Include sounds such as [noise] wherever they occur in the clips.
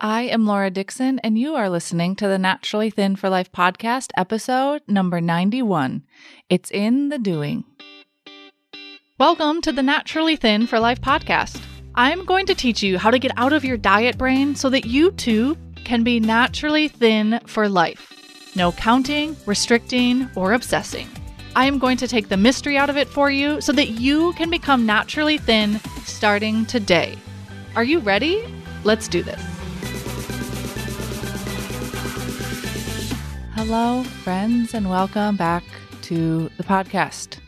I am Laura Dixon, and you are listening to the Naturally Thin for Life podcast, episode number 91. It's in the doing. Welcome to the Naturally Thin for Life podcast. I'm going to teach you how to get out of your diet brain so that you too can be naturally thin for life. No counting, restricting, or obsessing. I am going to take the mystery out of it for you so that you can become naturally thin starting today. Are you ready? Let's do this. Hello, friends, and welcome back to the podcast.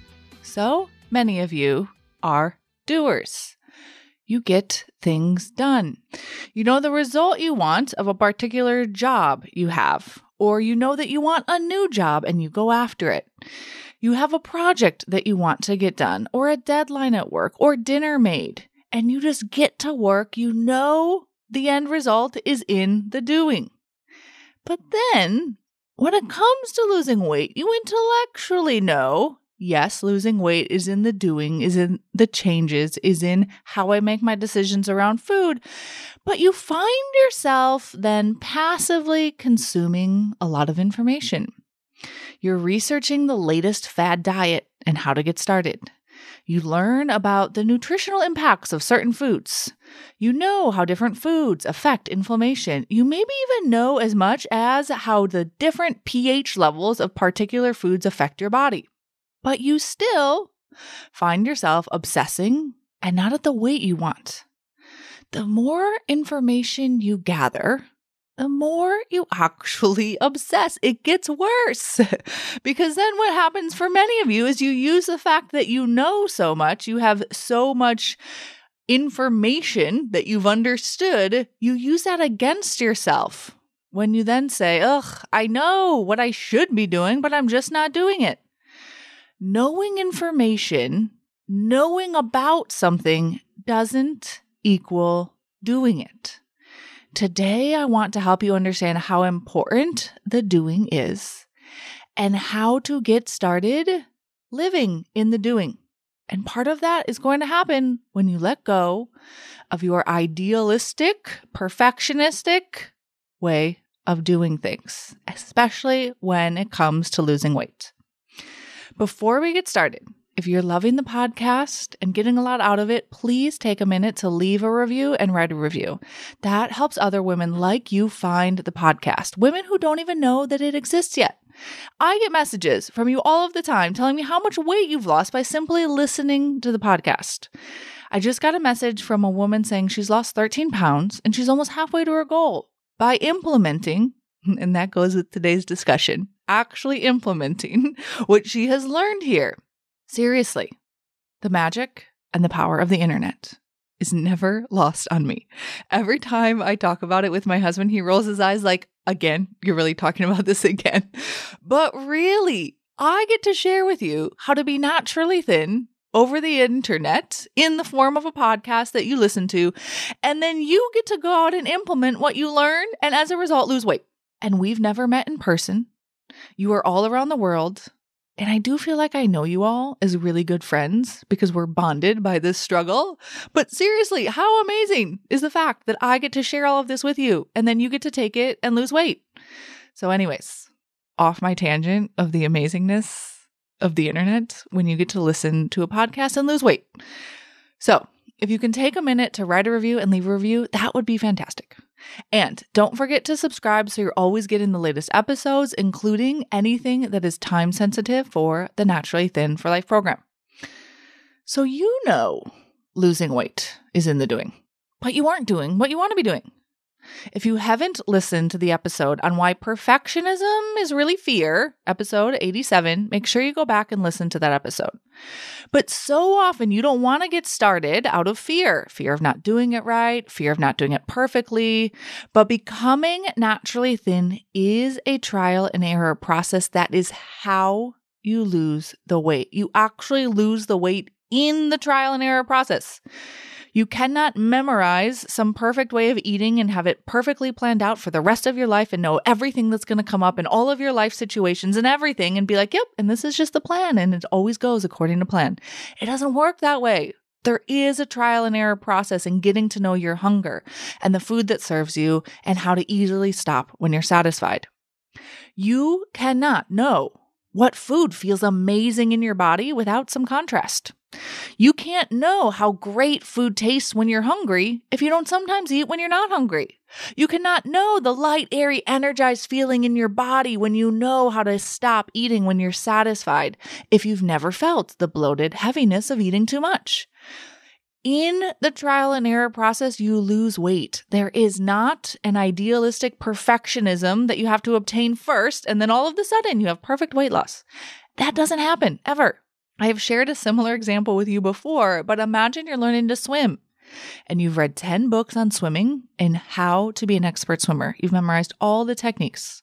So many of you are doers. You get things done. You know the result you want of a particular job you have, or you know that you want a new job and you go after it. You have a project that you want to get done, or a deadline at work, or dinner made, and you just get to work. You know the end result is in the doing. But then when it comes to losing weight, you intellectually know yes, losing weight is in the doing, is in the changes, is in how I make my decisions around food. But you find yourself then passively consuming a lot of information. You're researching the latest fad diet and how to get started. You learn about the nutritional impacts of certain foods. You know how different foods affect inflammation. You maybe even know as much as how the different pH levels of particular foods affect your body. But you still find yourself obsessing and not at the weight you want. The more information you gather, the more you actually obsess, it gets worse. [laughs] because then what happens for many of you is you use the fact that you know so much, you have so much information that you've understood, you use that against yourself. When you then say, ugh, I know what I should be doing, but I'm just not doing it. Knowing information, knowing about something doesn't equal doing it. Today, I want to help you understand how important the doing is and how to get started living in the doing. And part of that is going to happen when you let go of your idealistic, perfectionistic way of doing things, especially when it comes to losing weight. Before we get started, if you're loving the podcast and getting a lot out of it, please take a minute to leave a review and write a review. That helps other women like you find the podcast, women who don't even know that it exists yet. I get messages from you all of the time telling me how much weight you've lost by simply listening to the podcast. I just got a message from a woman saying she's lost 13 pounds and she's almost halfway to her goal by implementing, and that goes with today's discussion, actually implementing [laughs] what she has learned here. Seriously, the magic and the power of the internet is never lost on me. Every time I talk about it with my husband, he rolls his eyes like, again, you're really talking about this again. But really, I get to share with you how to be naturally thin over the internet in the form of a podcast that you listen to. And then you get to go out and implement what you learn and as a result, lose weight. And we've never met in person. You are all around the world. And I do feel like I know you all as really good friends because we're bonded by this struggle. But seriously, how amazing is the fact that I get to share all of this with you and then you get to take it and lose weight? So, anyways, off my tangent of the amazingness of the internet when you get to listen to a podcast and lose weight. So, if you can take a minute to write a review and leave a review, that would be fantastic. And don't forget to subscribe so you're always getting the latest episodes, including anything that is time sensitive for the Naturally Thin for Life program. So you know losing weight is in the doing, but you aren't doing what you want to be doing. If you haven't listened to the episode on why perfectionism is really fear, episode 87, make sure you go back and listen to that episode. But so often you don't want to get started out of fear fear of not doing it right, fear of not doing it perfectly. But becoming naturally thin is a trial and error process. That is how you lose the weight. You actually lose the weight in the trial and error process. You cannot memorize some perfect way of eating and have it perfectly planned out for the rest of your life and know everything that's going to come up in all of your life situations and everything and be like, yep, and this is just the plan. And it always goes according to plan. It doesn't work that way. There is a trial and error process in getting to know your hunger and the food that serves you and how to easily stop when you're satisfied. You cannot know what food feels amazing in your body without some contrast. You can't know how great food tastes when you're hungry if you don't sometimes eat when you're not hungry. You cannot know the light, airy, energized feeling in your body when you know how to stop eating when you're satisfied if you've never felt the bloated heaviness of eating too much. In the trial and error process, you lose weight. There is not an idealistic perfectionism that you have to obtain first, and then all of a sudden you have perfect weight loss. That doesn't happen ever. I have shared a similar example with you before, but imagine you're learning to swim and you've read 10 books on swimming and how to be an expert swimmer. You've memorized all the techniques.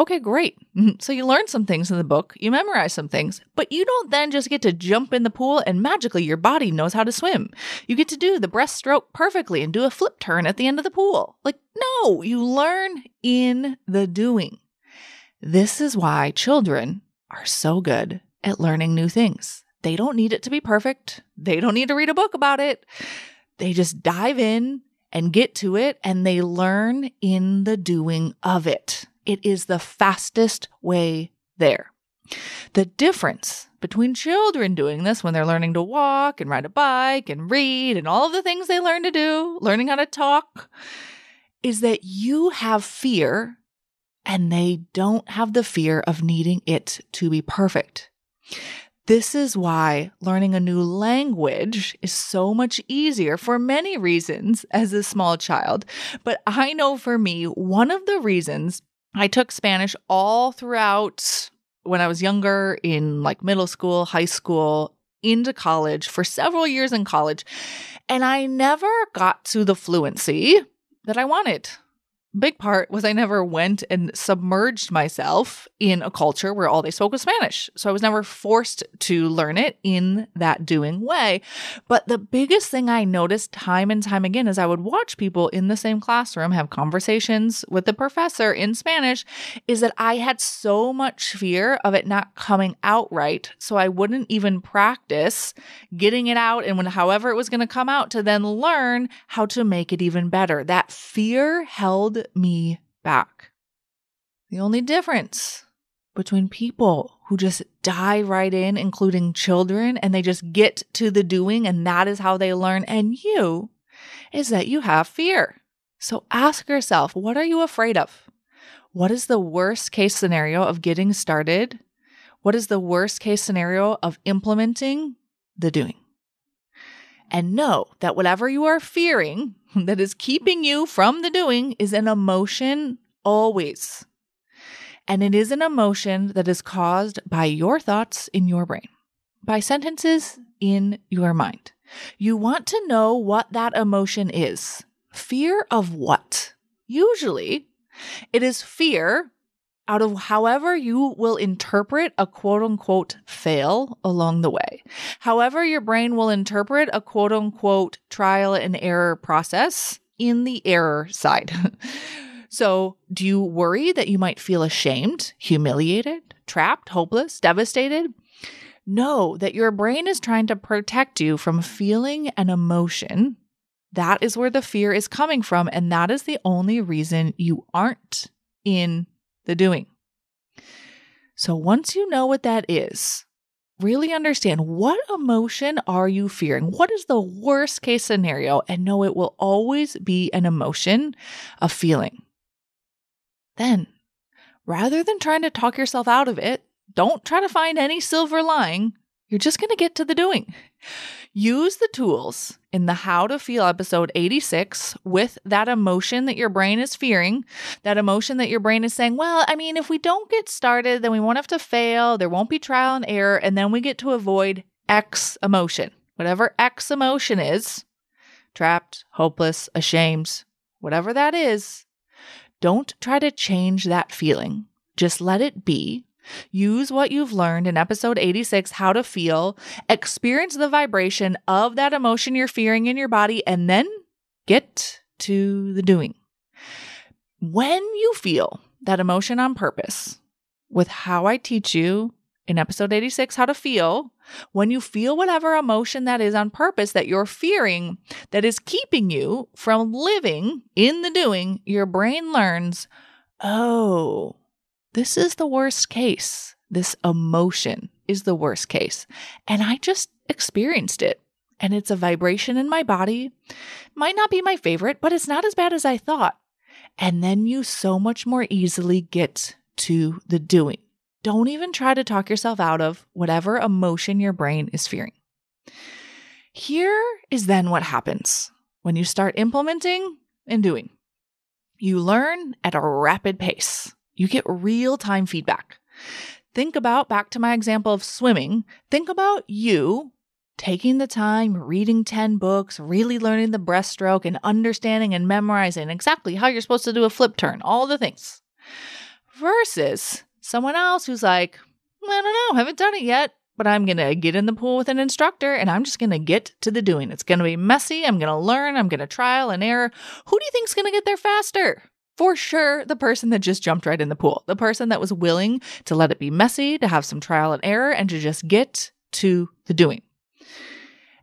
Okay, great. Mm-hmm. So you learn some things in the book, you memorize some things, but you don't then just get to jump in the pool and magically your body knows how to swim. You get to do the breaststroke perfectly and do a flip turn at the end of the pool. Like, no, you learn in the doing. This is why children are so good at learning new things. They don't need it to be perfect. They don't need to read a book about it. They just dive in and get to it and they learn in the doing of it. It is the fastest way there. The difference between children doing this when they're learning to walk and ride a bike and read and all of the things they learn to do, learning how to talk, is that you have fear and they don't have the fear of needing it to be perfect. This is why learning a new language is so much easier for many reasons as a small child. But I know for me, one of the reasons I took Spanish all throughout when I was younger, in like middle school, high school, into college, for several years in college, and I never got to the fluency that I wanted big part was I never went and submerged myself in a culture where all they spoke was Spanish. So I was never forced to learn it in that doing way. But the biggest thing I noticed time and time again is I would watch people in the same classroom have conversations with the professor in Spanish is that I had so much fear of it not coming out right. So I wouldn't even practice getting it out and when however it was going to come out to then learn how to make it even better. That fear held me back. The only difference between people who just die right in, including children, and they just get to the doing, and that is how they learn, and you, is that you have fear. So ask yourself, what are you afraid of? What is the worst case scenario of getting started? What is the worst case scenario of implementing the doing? And know that whatever you are fearing, that is keeping you from the doing is an emotion always. And it is an emotion that is caused by your thoughts in your brain, by sentences in your mind. You want to know what that emotion is. Fear of what? Usually, it is fear out of however you will interpret a quote unquote fail along the way. However, your brain will interpret a quote unquote trial and error process in the error side. [laughs] so, do you worry that you might feel ashamed, humiliated, trapped, hopeless, devastated? Know that your brain is trying to protect you from feeling an emotion. That is where the fear is coming from. And that is the only reason you aren't in the doing. So once you know what that is, really understand what emotion are you fearing? What is the worst case scenario? And know it will always be an emotion, a feeling. Then, rather than trying to talk yourself out of it, don't try to find any silver lining. You're just going to get to the doing. Use the tools in the How to Feel episode 86 with that emotion that your brain is fearing, that emotion that your brain is saying, well, I mean, if we don't get started, then we won't have to fail, there won't be trial and error, and then we get to avoid X emotion. Whatever X emotion is trapped, hopeless, ashamed, whatever that is, don't try to change that feeling. Just let it be Use what you've learned in episode 86, How to Feel, experience the vibration of that emotion you're fearing in your body, and then get to the doing. When you feel that emotion on purpose, with how I teach you in episode 86, How to Feel, when you feel whatever emotion that is on purpose that you're fearing that is keeping you from living in the doing, your brain learns, oh, this is the worst case. This emotion is the worst case. And I just experienced it. And it's a vibration in my body. Might not be my favorite, but it's not as bad as I thought. And then you so much more easily get to the doing. Don't even try to talk yourself out of whatever emotion your brain is fearing. Here is then what happens when you start implementing and doing. You learn at a rapid pace. You get real time feedback. Think about, back to my example of swimming, think about you taking the time, reading 10 books, really learning the breaststroke, and understanding and memorizing exactly how you're supposed to do a flip turn, all the things. Versus someone else who's like, I don't know, haven't done it yet, but I'm going to get in the pool with an instructor and I'm just going to get to the doing. It's going to be messy. I'm going to learn. I'm going to trial and error. Who do you think's going to get there faster? for sure the person that just jumped right in the pool, the person that was willing to let it be messy, to have some trial and error, and to just get to the doing.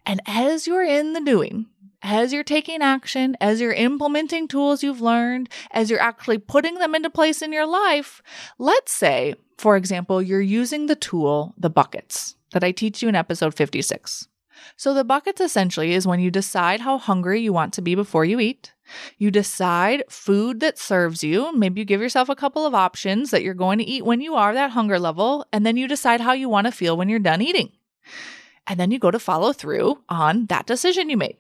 And as you're in the doing, as you're taking action, as you're implementing tools you've learned, as you're actually putting them into place in your life, let's say, for example, you're using the tool, the buckets, that I teach you in episode 56. So, the buckets essentially is when you decide how hungry you want to be before you eat. You decide food that serves you. Maybe you give yourself a couple of options that you're going to eat when you are that hunger level, and then you decide how you want to feel when you're done eating. And then you go to follow through on that decision you made.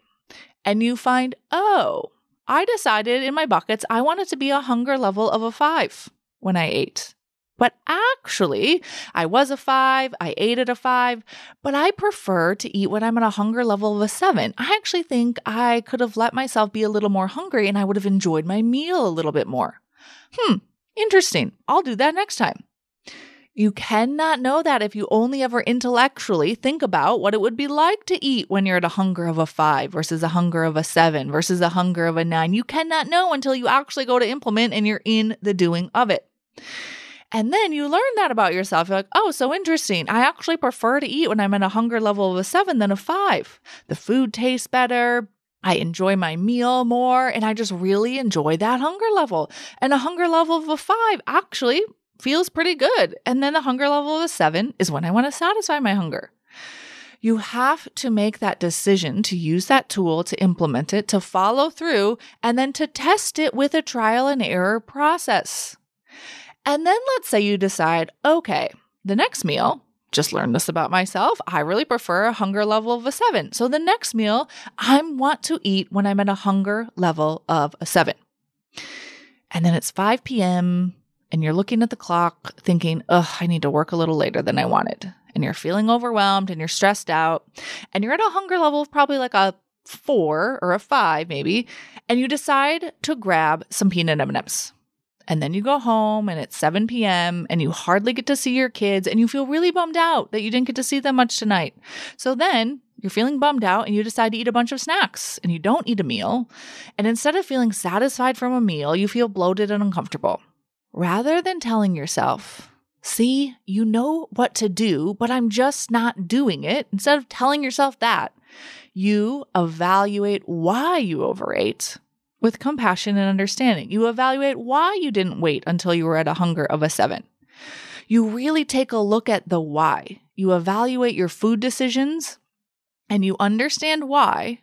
And you find, oh, I decided in my buckets I wanted to be a hunger level of a five when I ate. But actually, I was a five, I ate at a five, but I prefer to eat when I'm at a hunger level of a seven. I actually think I could have let myself be a little more hungry and I would have enjoyed my meal a little bit more. Hmm, interesting. I'll do that next time. You cannot know that if you only ever intellectually think about what it would be like to eat when you're at a hunger of a five versus a hunger of a seven versus a hunger of a nine. You cannot know until you actually go to implement and you're in the doing of it. And then you learn that about yourself. You're like, oh, so interesting. I actually prefer to eat when I'm in a hunger level of a seven than a five. The food tastes better. I enjoy my meal more. And I just really enjoy that hunger level. And a hunger level of a five actually feels pretty good. And then the hunger level of a seven is when I want to satisfy my hunger. You have to make that decision to use that tool, to implement it, to follow through, and then to test it with a trial and error process. And then let's say you decide, okay, the next meal, just learned this about myself. I really prefer a hunger level of a seven. So the next meal I want to eat when I'm at a hunger level of a seven. And then it's 5 p.m. and you're looking at the clock thinking, ugh, I need to work a little later than I wanted. And you're feeling overwhelmed and you're stressed out and you're at a hunger level of probably like a four or a five maybe. And you decide to grab some peanut M&Ms and then you go home and it's 7 p.m. and you hardly get to see your kids and you feel really bummed out that you didn't get to see them much tonight. So then you're feeling bummed out and you decide to eat a bunch of snacks and you don't eat a meal. And instead of feeling satisfied from a meal, you feel bloated and uncomfortable. Rather than telling yourself, see, you know what to do, but I'm just not doing it, instead of telling yourself that, you evaluate why you overate with compassion and understanding. You evaluate why you didn't wait until you were at a hunger of a seven. You really take a look at the why. You evaluate your food decisions and you understand why.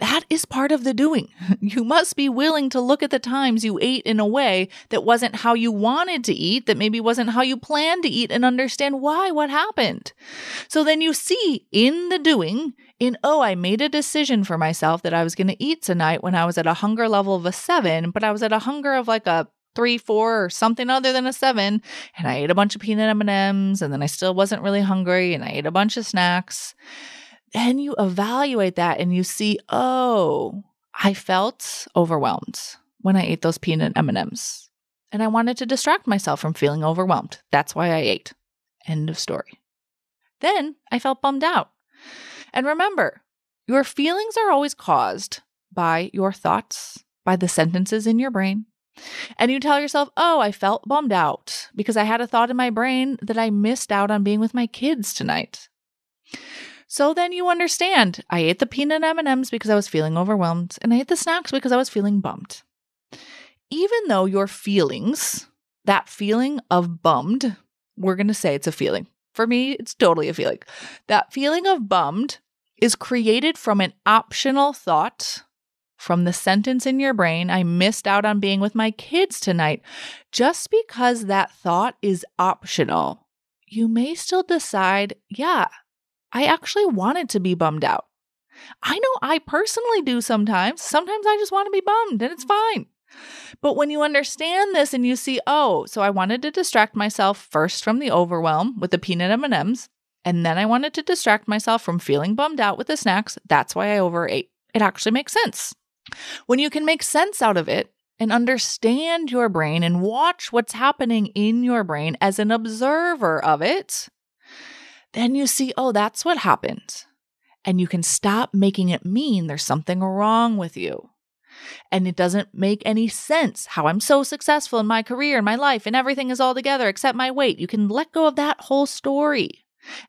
That is part of the doing. [laughs] You must be willing to look at the times you ate in a way that wasn't how you wanted to eat, that maybe wasn't how you planned to eat, and understand why, what happened. So then you see in the doing in oh, I made a decision for myself that I was going to eat tonight when I was at a hunger level of a seven, but I was at a hunger of like a three, four, or something other than a seven, and I ate a bunch of peanut M and M's, and then I still wasn't really hungry, and I ate a bunch of snacks. And you evaluate that, and you see, oh, I felt overwhelmed when I ate those peanut M and M's, and I wanted to distract myself from feeling overwhelmed. That's why I ate. End of story. Then I felt bummed out. And remember, your feelings are always caused by your thoughts, by the sentences in your brain. And you tell yourself, oh, I felt bummed out because I had a thought in my brain that I missed out on being with my kids tonight. So then you understand. I ate the peanut M&Ms because I was feeling overwhelmed and I ate the snacks because I was feeling bummed. Even though your feelings, that feeling of bummed, we're going to say it's a feeling. For me, it's totally a feeling. That feeling of bummed is created from an optional thought from the sentence in your brain, I missed out on being with my kids tonight, just because that thought is optional. You may still decide, yeah, I actually wanted to be bummed out. I know I personally do sometimes. Sometimes I just want to be bummed and it's fine. But when you understand this and you see, oh, so I wanted to distract myself first from the overwhelm with the peanut M&Ms, and then I wanted to distract myself from feeling bummed out with the snacks, that's why I overate. It actually makes sense. When you can make sense out of it and understand your brain and watch what's happening in your brain as an observer of it, then you see, oh, that's what happened. And you can stop making it mean there's something wrong with you. And it doesn't make any sense how I'm so successful in my career and my life and everything is all together except my weight. You can let go of that whole story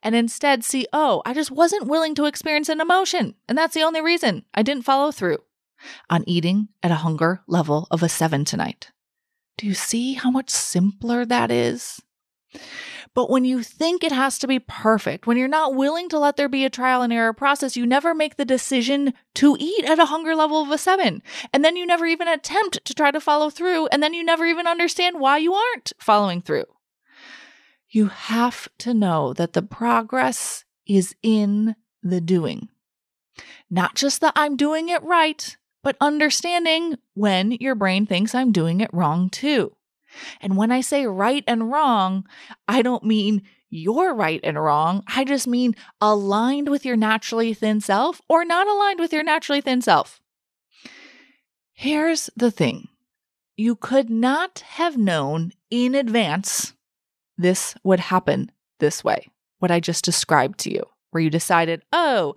and instead see, oh, I just wasn't willing to experience an emotion. And that's the only reason I didn't follow through on eating at a hunger level of a seven tonight. Do you see how much simpler that is? But when you think it has to be perfect, when you're not willing to let there be a trial and error process, you never make the decision to eat at a hunger level of a seven. And then you never even attempt to try to follow through. And then you never even understand why you aren't following through. You have to know that the progress is in the doing. Not just that I'm doing it right, but understanding when your brain thinks I'm doing it wrong too. And when I say right and wrong, I don't mean you're right and wrong. I just mean aligned with your naturally thin self or not aligned with your naturally thin self. Here's the thing you could not have known in advance this would happen this way, what I just described to you, where you decided, oh,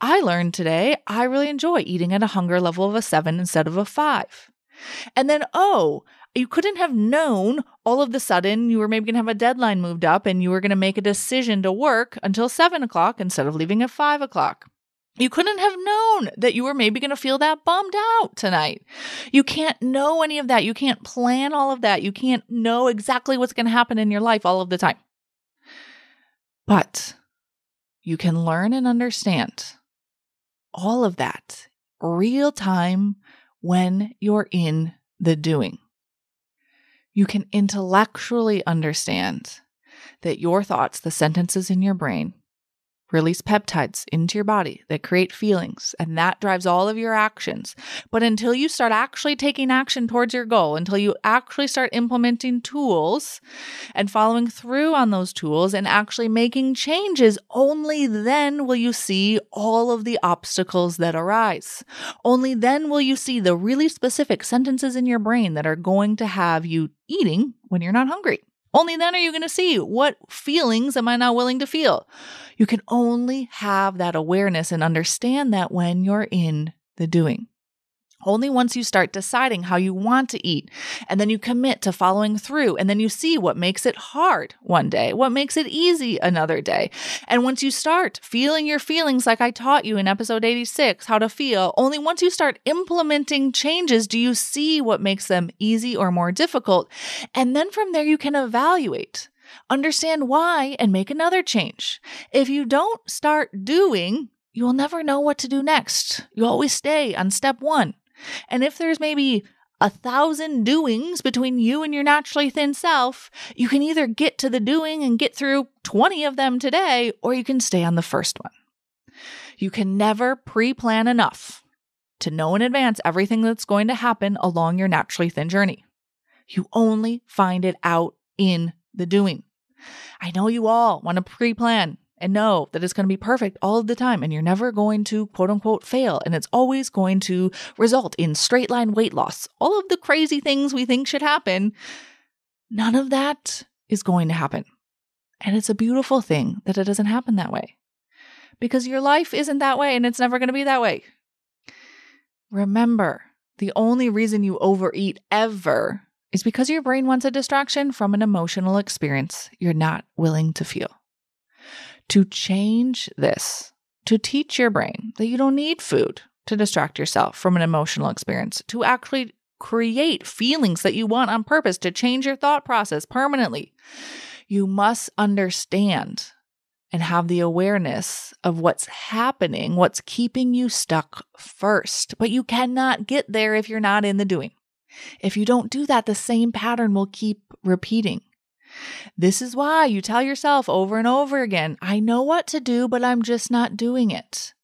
I learned today I really enjoy eating at a hunger level of a seven instead of a five. And then, oh, you couldn't have known all of the sudden you were maybe going to have a deadline moved up and you were going to make a decision to work until seven o'clock instead of leaving at five o'clock. You couldn't have known that you were maybe going to feel that bummed out tonight. You can't know any of that. You can't plan all of that. You can't know exactly what's going to happen in your life all of the time. But you can learn and understand all of that real time when you're in the doing you can intellectually understand that your thoughts, the sentences in your brain, release peptides into your body that create feelings, and that drives all of your actions. But until you start actually taking action towards your goal, until you actually start implementing tools and following through on those tools and actually making changes, only then will you see all of the obstacles that arise. Only then will you see the really specific sentences in your brain that are going to have you eating when you're not hungry. Only then are you going to see what feelings am I not willing to feel. You can only have that awareness and understand that when you're in the doing. Only once you start deciding how you want to eat, and then you commit to following through, and then you see what makes it hard one day, what makes it easy another day. And once you start feeling your feelings, like I taught you in episode 86, how to feel, only once you start implementing changes do you see what makes them easy or more difficult. And then from there, you can evaluate understand why, and make another change. If you don't start doing, you will never know what to do next. You always stay on step one. And if there's maybe a thousand doings between you and your naturally thin self, you can either get to the doing and get through 20 of them today, or you can stay on the first one. You can never pre plan enough to know in advance everything that's going to happen along your naturally thin journey. You only find it out in the doing. I know you all want to pre plan and know that it's going to be perfect all the time and you're never going to quote unquote fail and it's always going to result in straight line weight loss. All of the crazy things we think should happen, none of that is going to happen. And it's a beautiful thing that it doesn't happen that way because your life isn't that way and it's never going to be that way. Remember, the only reason you overeat ever is because your brain wants a distraction from an emotional experience you're not willing to feel to change this, to teach your brain that you don't need food to distract yourself from an emotional experience, to actually create feelings that you want on purpose, to change your thought process permanently. You must understand and have the awareness of what's happening, what's keeping you stuck first. But you cannot get there if you're not in the doing. If you don't do that, the same pattern will keep repeating. This is why you tell yourself over and over again, I know what to do, but I'm just not doing it.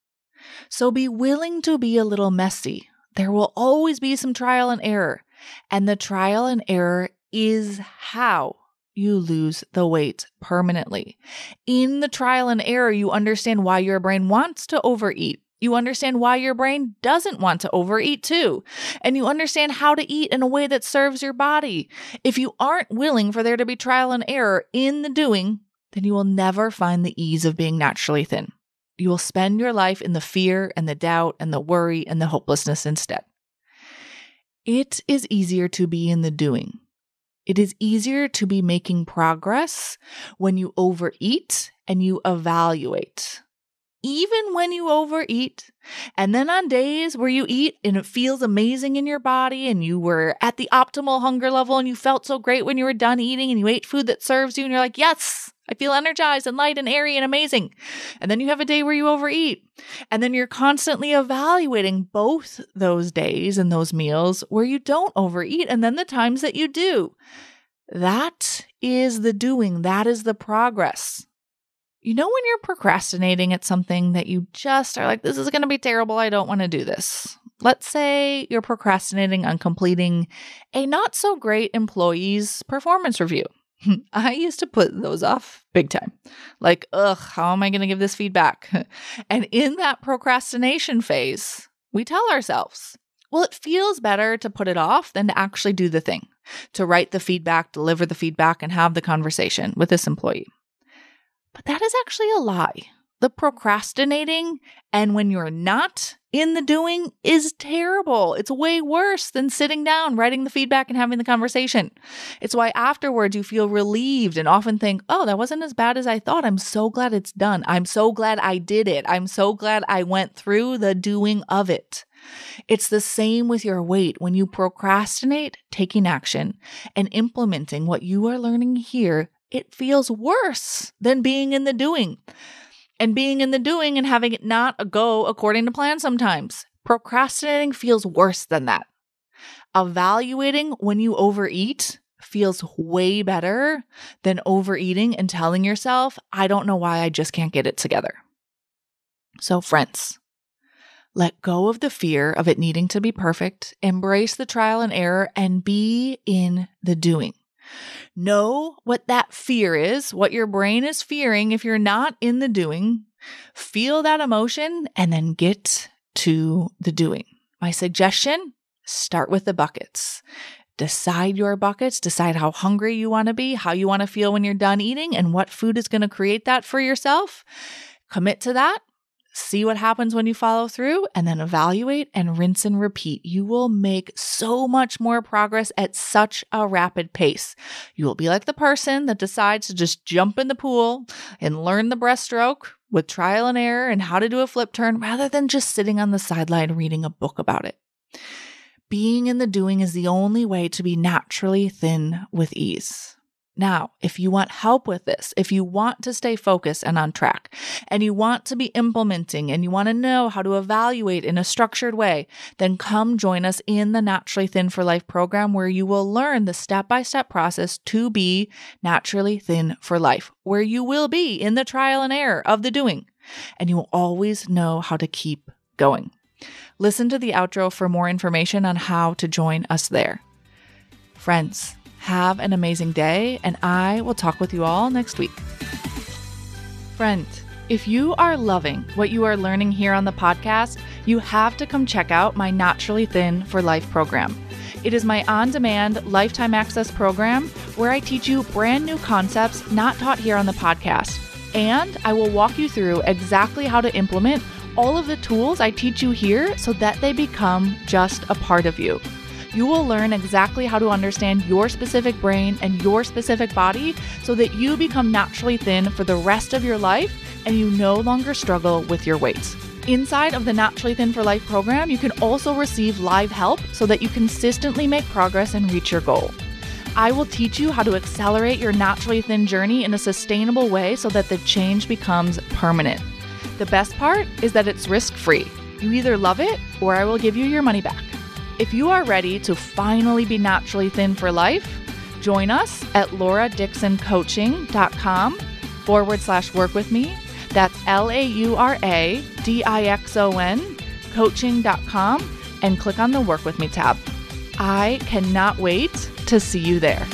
So be willing to be a little messy. There will always be some trial and error. And the trial and error is how you lose the weight permanently. In the trial and error, you understand why your brain wants to overeat you understand why your brain doesn't want to overeat too. And you understand how to eat in a way that serves your body. If you aren't willing for there to be trial and error in the doing, then you will never find the ease of being naturally thin. You will spend your life in the fear and the doubt and the worry and the hopelessness instead. It is easier to be in the doing. It is easier to be making progress when you overeat and you evaluate even when you overeat. And then on days where you eat and it feels amazing in your body and you were at the optimal hunger level and you felt so great when you were done eating and you ate food that serves you and you're like, yes, I feel energized and light and airy and amazing. And then you have a day where you overeat. And then you're constantly evaluating both those days and those meals where you don't overeat and then the times that you do. That is the doing, that is the progress. You know, when you're procrastinating at something that you just are like, this is going to be terrible. I don't want to do this. Let's say you're procrastinating on completing a not so great employee's performance review. [laughs] I used to put those off big time. Like, ugh, how am I going to give this feedback? [laughs] and in that procrastination phase, we tell ourselves, well, it feels better to put it off than to actually do the thing, to write the feedback, deliver the feedback, and have the conversation with this employee. But that is actually a lie. The procrastinating and when you're not in the doing is terrible. It's way worse than sitting down, writing the feedback, and having the conversation. It's why afterwards you feel relieved and often think, oh, that wasn't as bad as I thought. I'm so glad it's done. I'm so glad I did it. I'm so glad I went through the doing of it. It's the same with your weight. When you procrastinate taking action and implementing what you are learning here, it feels worse than being in the doing. And being in the doing and having it not go according to plan sometimes. Procrastinating feels worse than that. Evaluating when you overeat feels way better than overeating and telling yourself, I don't know why I just can't get it together. So, friends, let go of the fear of it needing to be perfect, embrace the trial and error, and be in the doing. Know what that fear is, what your brain is fearing if you're not in the doing. Feel that emotion and then get to the doing. My suggestion start with the buckets. Decide your buckets, decide how hungry you want to be, how you want to feel when you're done eating, and what food is going to create that for yourself. Commit to that see what happens when you follow through, and then evaluate and rinse and repeat. You will make so much more progress at such a rapid pace. You will be like the person that decides to just jump in the pool and learn the breaststroke with trial and error and how to do a flip turn rather than just sitting on the sideline reading a book about it. Being in the doing is the only way to be naturally thin with ease. Now, if you want help with this, if you want to stay focused and on track, and you want to be implementing and you want to know how to evaluate in a structured way, then come join us in the Naturally Thin for Life program where you will learn the step by step process to be naturally thin for life, where you will be in the trial and error of the doing, and you will always know how to keep going. Listen to the outro for more information on how to join us there. Friends, have an amazing day, and I will talk with you all next week. Friend, if you are loving what you are learning here on the podcast, you have to come check out my Naturally Thin for Life program. It is my on demand lifetime access program where I teach you brand new concepts not taught here on the podcast. And I will walk you through exactly how to implement all of the tools I teach you here so that they become just a part of you you will learn exactly how to understand your specific brain and your specific body so that you become naturally thin for the rest of your life and you no longer struggle with your weight. Inside of the Naturally Thin for Life program, you can also receive live help so that you consistently make progress and reach your goal. I will teach you how to accelerate your naturally thin journey in a sustainable way so that the change becomes permanent. The best part is that it's risk free. You either love it or I will give you your money back. If you are ready to finally be naturally thin for life, join us at lauradixoncoaching.com forward slash work with me. That's L A U R A D I X O N coaching.com and click on the work with me tab. I cannot wait to see you there.